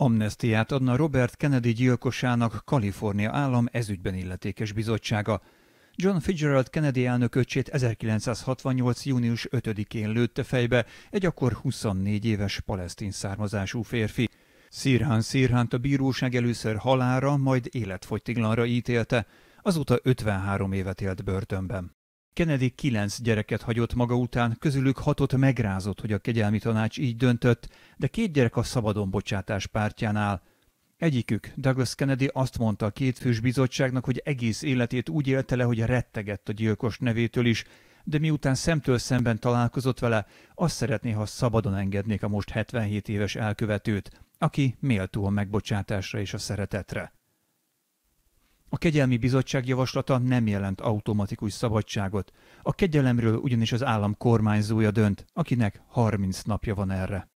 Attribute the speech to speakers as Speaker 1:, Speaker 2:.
Speaker 1: Amnestiát adna Robert Kennedy gyilkosának Kalifornia állam ezügyben illetékes bizottsága. John Fitzgerald Kennedy elnök 1968. június 5-én lőtte fejbe egy akkor 24 éves palesztin származású férfi. Szirhán Szirhánt a bíróság először halára, majd életfogytiglanra ítélte, azóta 53 évet élt börtönben. Kennedy kilenc gyereket hagyott maga után, közülük hatot megrázott, hogy a kegyelmi tanács így döntött, de két gyerek a szabadon bocsátás pártján áll. Egyikük, Douglas Kennedy azt mondta a kétfős bizottságnak, hogy egész életét úgy élte le, hogy rettegett a gyilkos nevétől is, de miután szemtől szemben találkozott vele, azt szeretné, ha szabadon engednék a most 77 éves elkövetőt, aki méltó a megbocsátásra és a szeretetre. A kegyelmi bizottság javaslata nem jelent automatikus szabadságot. A kegyelemről ugyanis az állam kormányzója dönt, akinek 30 napja van erre.